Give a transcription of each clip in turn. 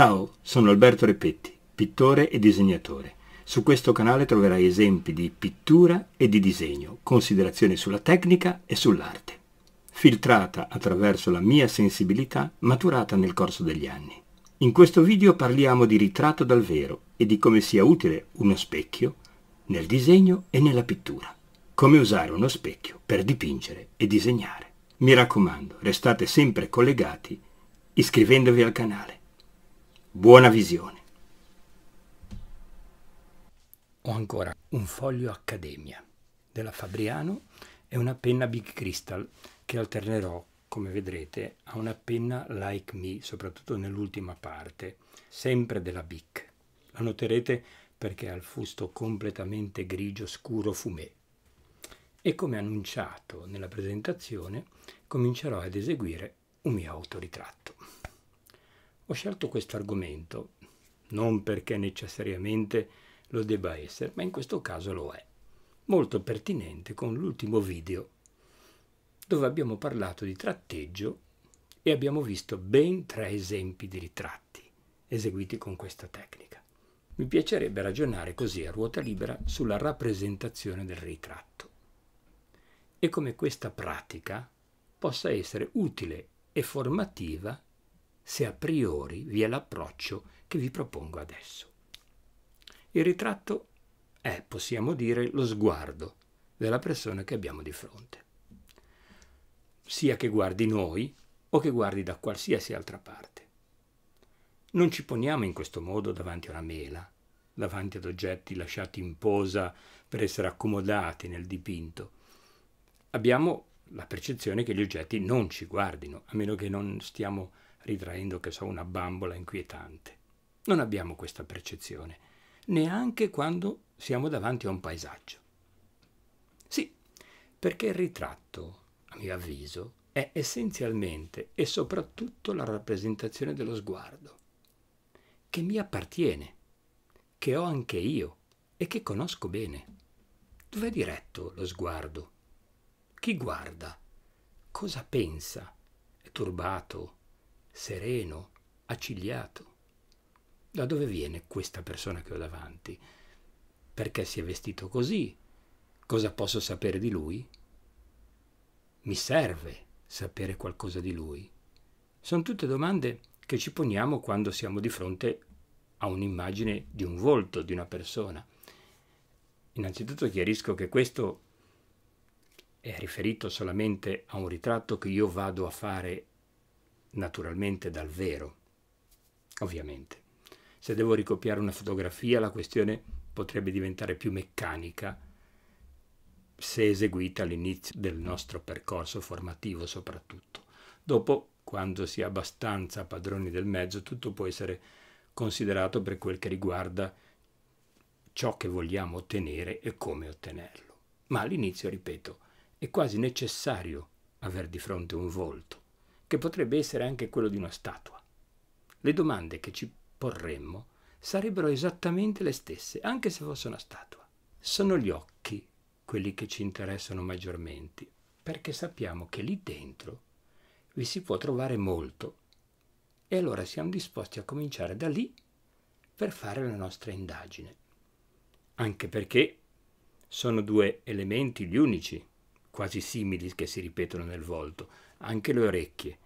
Ciao, sono Alberto Repetti, pittore e disegnatore. Su questo canale troverai esempi di pittura e di disegno, considerazioni sulla tecnica e sull'arte, filtrata attraverso la mia sensibilità maturata nel corso degli anni. In questo video parliamo di ritratto dal vero e di come sia utile uno specchio nel disegno e nella pittura. Come usare uno specchio per dipingere e disegnare. Mi raccomando, restate sempre collegati iscrivendovi al canale. Buona visione. Ho ancora un foglio Accademia della Fabriano e una penna Big Crystal che alternerò, come vedrete, a una penna Like Me, soprattutto nell'ultima parte, sempre della Big. La noterete perché ha il fusto completamente grigio scuro fumé. E come annunciato nella presentazione, comincerò ad eseguire un mio autoritratto. Ho scelto questo argomento non perché necessariamente lo debba essere, ma in questo caso lo è, molto pertinente con l'ultimo video dove abbiamo parlato di tratteggio e abbiamo visto ben tre esempi di ritratti eseguiti con questa tecnica. Mi piacerebbe ragionare così a ruota libera sulla rappresentazione del ritratto e come questa pratica possa essere utile e formativa se a priori vi è l'approccio che vi propongo adesso. Il ritratto è, possiamo dire, lo sguardo della persona che abbiamo di fronte, sia che guardi noi o che guardi da qualsiasi altra parte. Non ci poniamo in questo modo davanti a una mela, davanti ad oggetti lasciati in posa per essere accomodati nel dipinto. Abbiamo la percezione che gli oggetti non ci guardino, a meno che non stiamo ritraendo che so una bambola inquietante. Non abbiamo questa percezione, neanche quando siamo davanti a un paesaggio. Sì, perché il ritratto, a mio avviso, è essenzialmente e soprattutto la rappresentazione dello sguardo, che mi appartiene, che ho anche io e che conosco bene. Dov'è diretto lo sguardo? Chi guarda? Cosa pensa? È turbato? sereno, accigliato. Da dove viene questa persona che ho davanti? Perché si è vestito così? Cosa posso sapere di lui? Mi serve sapere qualcosa di lui? Sono tutte domande che ci poniamo quando siamo di fronte a un'immagine di un volto, di una persona. Innanzitutto chiarisco che questo è riferito solamente a un ritratto che io vado a fare naturalmente dal vero, ovviamente. Se devo ricopiare una fotografia la questione potrebbe diventare più meccanica se eseguita all'inizio del nostro percorso formativo soprattutto. Dopo, quando si è abbastanza padroni del mezzo, tutto può essere considerato per quel che riguarda ciò che vogliamo ottenere e come ottenerlo. Ma all'inizio, ripeto, è quasi necessario aver di fronte un volto che potrebbe essere anche quello di una statua. Le domande che ci porremmo sarebbero esattamente le stesse, anche se fosse una statua. Sono gli occhi quelli che ci interessano maggiormente, perché sappiamo che lì dentro vi si può trovare molto e allora siamo disposti a cominciare da lì per fare la nostra indagine. Anche perché sono due elementi gli unici, quasi simili, che si ripetono nel volto anche le orecchie,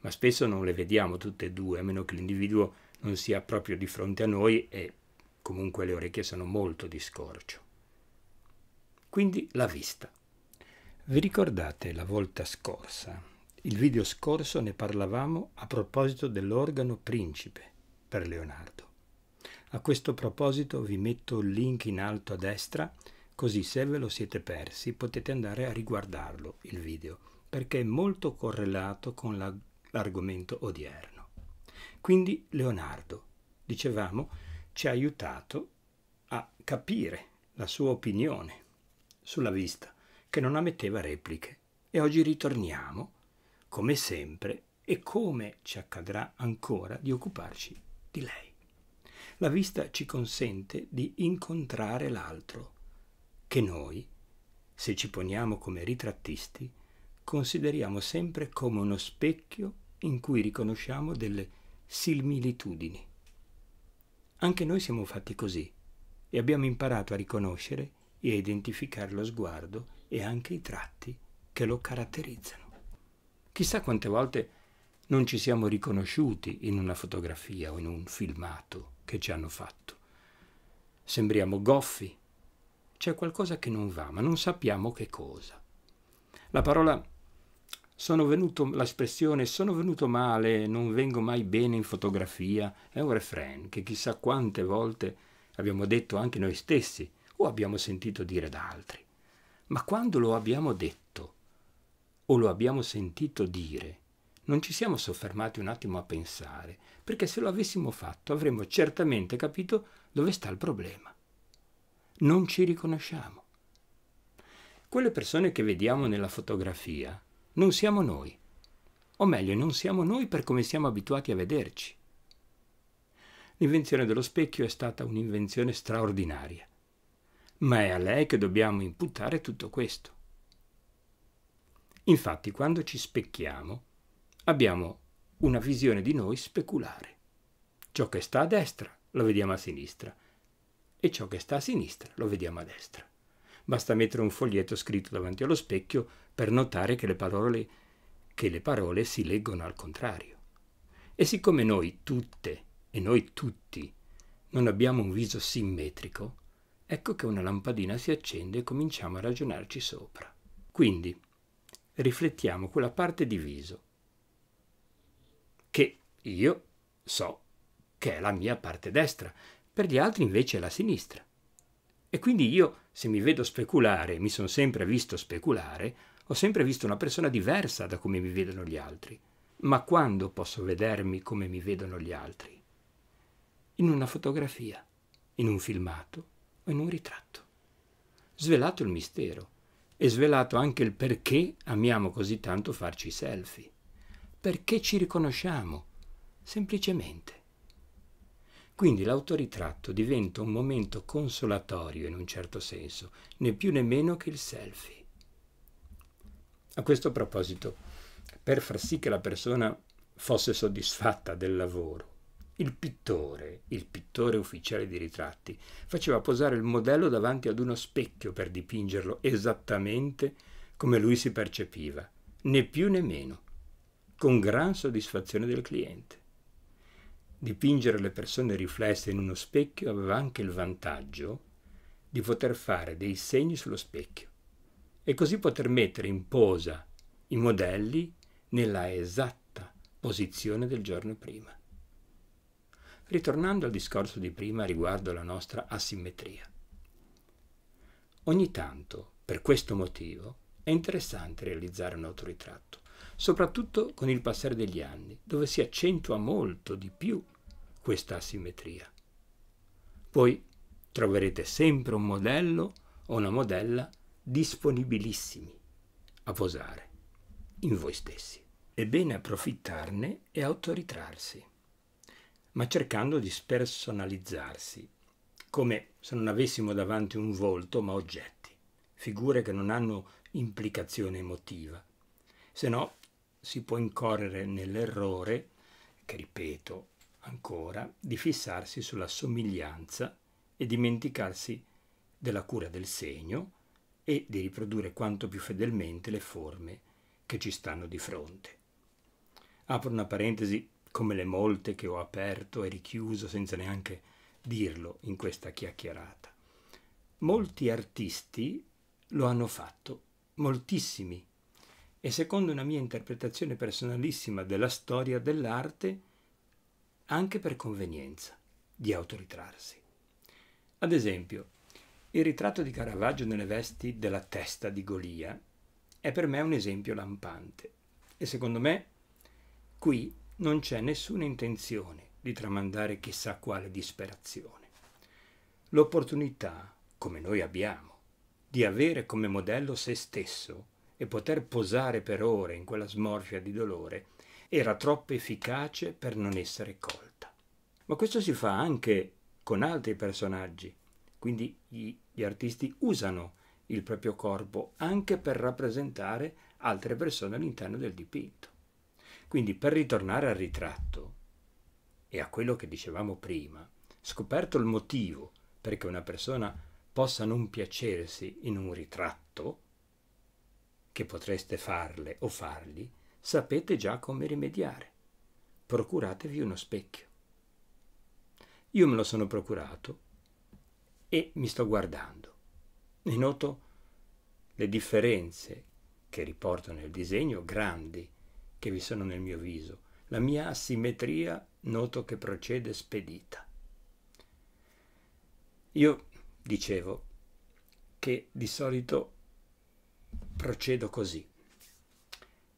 ma spesso non le vediamo tutte e due, a meno che l'individuo non sia proprio di fronte a noi e comunque le orecchie sono molto di scorcio. Quindi la vista. Vi ricordate la volta scorsa? Il video scorso ne parlavamo a proposito dell'organo principe per Leonardo. A questo proposito vi metto il link in alto a destra, così se ve lo siete persi potete andare a riguardarlo il video perché è molto correlato con la, l'argomento odierno. Quindi Leonardo, dicevamo, ci ha aiutato a capire la sua opinione sulla vista, che non ammetteva repliche. E oggi ritorniamo, come sempre, e come ci accadrà ancora, di occuparci di lei. La vista ci consente di incontrare l'altro, che noi, se ci poniamo come ritrattisti, consideriamo sempre come uno specchio in cui riconosciamo delle similitudini. Anche noi siamo fatti così e abbiamo imparato a riconoscere e a identificare lo sguardo e anche i tratti che lo caratterizzano. Chissà quante volte non ci siamo riconosciuti in una fotografia o in un filmato che ci hanno fatto. Sembriamo goffi, c'è qualcosa che non va, ma non sappiamo che cosa. La parola sono venuto, l'espressione sono venuto male, non vengo mai bene in fotografia, è un refrain che chissà quante volte abbiamo detto anche noi stessi o abbiamo sentito dire da altri. Ma quando lo abbiamo detto o lo abbiamo sentito dire, non ci siamo soffermati un attimo a pensare, perché se lo avessimo fatto avremmo certamente capito dove sta il problema. Non ci riconosciamo. Quelle persone che vediamo nella fotografia non siamo noi, o meglio non siamo noi per come siamo abituati a vederci. L'invenzione dello specchio è stata un'invenzione straordinaria, ma è a lei che dobbiamo imputare tutto questo. Infatti quando ci specchiamo abbiamo una visione di noi speculare. Ciò che sta a destra lo vediamo a sinistra e ciò che sta a sinistra lo vediamo a destra. Basta mettere un foglietto scritto davanti allo specchio per notare che le parole, che le parole si leggono al contrario. E siccome noi tutte e noi tutti non abbiamo un viso simmetrico, ecco che una lampadina si accende e cominciamo a ragionarci sopra. Quindi riflettiamo quella parte di viso che io so che è la mia parte destra, per gli altri invece è la sinistra. E quindi io, se mi vedo speculare, mi sono sempre visto speculare, ho sempre visto una persona diversa da come mi vedono gli altri, ma quando posso vedermi come mi vedono gli altri? In una fotografia, in un filmato o in un ritratto. Svelato il mistero e svelato anche il perché amiamo così tanto farci i selfie. Perché ci riconosciamo? Semplicemente. Quindi l'autoritratto diventa un momento consolatorio in un certo senso, né più né meno che il selfie. A questo proposito, per far sì che la persona fosse soddisfatta del lavoro, il pittore, il pittore ufficiale di ritratti, faceva posare il modello davanti ad uno specchio per dipingerlo esattamente come lui si percepiva, né più né meno, con gran soddisfazione del cliente. Dipingere le persone riflesse in uno specchio aveva anche il vantaggio di poter fare dei segni sullo specchio e così poter mettere in posa i modelli nella esatta posizione del giorno prima. Ritornando al discorso di prima riguardo alla nostra asimmetria. Ogni tanto, per questo motivo, è interessante realizzare un autoritratto, soprattutto con il passare degli anni, dove si accentua molto di più questa asimmetria. Poi troverete sempre un modello o una modella disponibilissimi a posare in voi stessi. È bene approfittarne e autoritrarsi, ma cercando di spersonalizzarsi, come se non avessimo davanti un volto ma oggetti, figure che non hanno implicazione emotiva. Se no si può incorrere nell'errore, che ripeto ancora, di fissarsi sulla somiglianza e dimenticarsi della cura del segno e di riprodurre quanto più fedelmente le forme che ci stanno di fronte. Apro una parentesi come le molte che ho aperto e richiuso senza neanche dirlo in questa chiacchierata. Molti artisti lo hanno fatto, moltissimi, e secondo una mia interpretazione personalissima della storia dell'arte, anche per convenienza di autoritrarsi. Ad esempio, il ritratto di Caravaggio nelle vesti della testa di Golia è per me un esempio lampante e secondo me qui non c'è nessuna intenzione di tramandare chissà quale disperazione. L'opportunità, come noi abbiamo, di avere come modello se stesso e poter posare per ore in quella smorfia di dolore era troppo efficace per non essere colta. Ma questo si fa anche con altri personaggi quindi gli, gli artisti usano il proprio corpo anche per rappresentare altre persone all'interno del dipinto. Quindi per ritornare al ritratto e a quello che dicevamo prima, scoperto il motivo perché una persona possa non piacersi in un ritratto, che potreste farle o fargli, sapete già come rimediare. Procuratevi uno specchio. Io me lo sono procurato e mi sto guardando e noto le differenze che riportano il disegno grandi che vi sono nel mio viso, la mia asimmetria noto che procede spedita. Io dicevo che di solito procedo così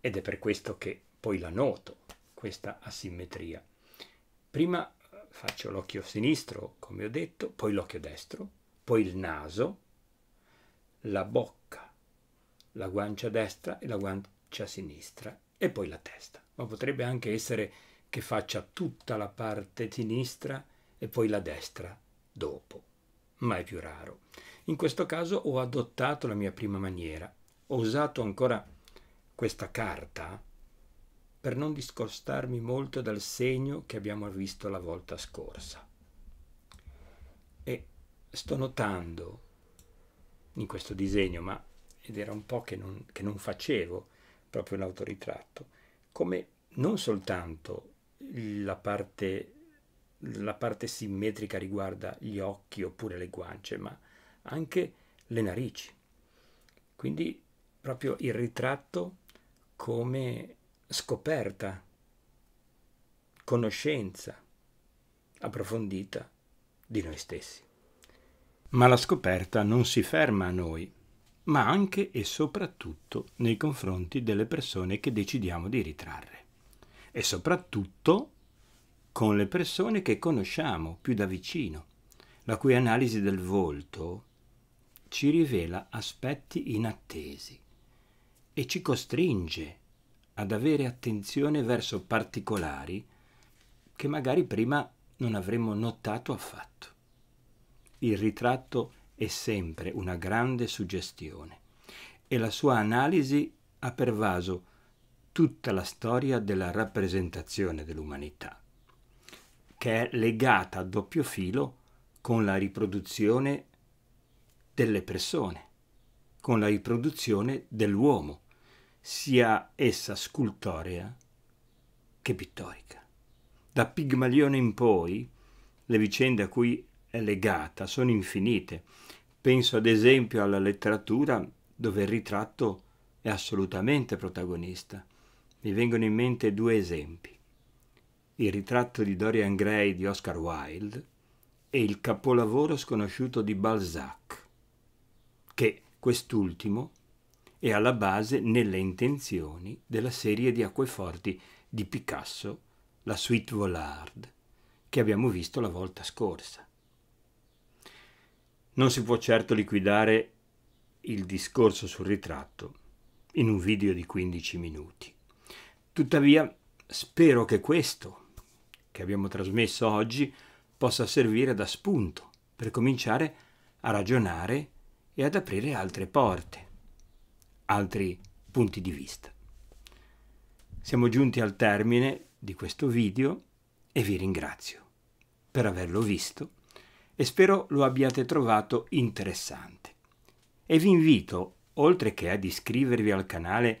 ed è per questo che poi la noto, questa asimmetria. Prima faccio l'occhio sinistro, come ho detto, poi l'occhio destro, poi il naso, la bocca, la guancia destra e la guancia sinistra e poi la testa. Ma potrebbe anche essere che faccia tutta la parte sinistra e poi la destra dopo, ma è più raro. In questo caso ho adottato la mia prima maniera, ho usato ancora questa carta per non discostarmi molto dal segno che abbiamo visto la volta scorsa. E sto notando in questo disegno, ma ed era un po' che non, che non facevo proprio un autoritratto, come non soltanto la parte, la parte simmetrica riguarda gli occhi oppure le guance, ma anche le narici. Quindi proprio il ritratto come scoperta, conoscenza approfondita di noi stessi. Ma la scoperta non si ferma a noi, ma anche e soprattutto nei confronti delle persone che decidiamo di ritrarre. E soprattutto con le persone che conosciamo più da vicino, la cui analisi del volto ci rivela aspetti inattesi e ci costringe a ad avere attenzione verso particolari che magari prima non avremmo notato affatto. Il ritratto è sempre una grande suggestione e la sua analisi ha pervaso tutta la storia della rappresentazione dell'umanità, che è legata a doppio filo con la riproduzione delle persone, con la riproduzione dell'uomo sia essa scultorea che pittorica. Da Pigmalione in poi le vicende a cui è legata sono infinite. Penso ad esempio alla letteratura dove il ritratto è assolutamente protagonista. Mi vengono in mente due esempi. Il ritratto di Dorian Gray di Oscar Wilde e il capolavoro sconosciuto di Balzac, che quest'ultimo e alla base nelle intenzioni della serie di acqueforti di Picasso, la Suite Volard, che abbiamo visto la volta scorsa. Non si può certo liquidare il discorso sul ritratto in un video di 15 minuti. Tuttavia, spero che questo che abbiamo trasmesso oggi possa servire da spunto per cominciare a ragionare e ad aprire altre porte altri punti di vista. Siamo giunti al termine di questo video e vi ringrazio per averlo visto e spero lo abbiate trovato interessante. E vi invito, oltre che ad iscrivervi al canale,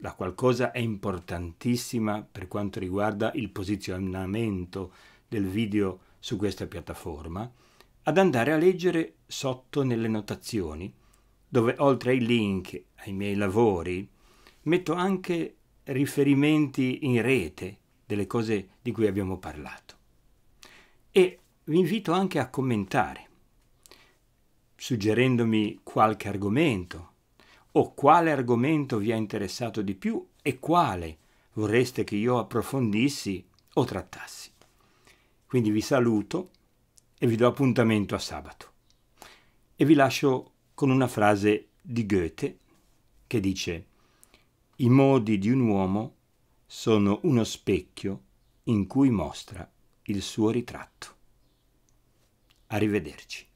la qualcosa è importantissima per quanto riguarda il posizionamento del video su questa piattaforma, ad andare a leggere sotto nelle notazioni dove oltre ai link ai miei lavori metto anche riferimenti in rete delle cose di cui abbiamo parlato. E vi invito anche a commentare, suggerendomi qualche argomento o quale argomento vi ha interessato di più e quale vorreste che io approfondissi o trattassi. Quindi vi saluto e vi do appuntamento a sabato. E vi lascio con una frase di Goethe che dice I modi di un uomo sono uno specchio in cui mostra il suo ritratto. Arrivederci.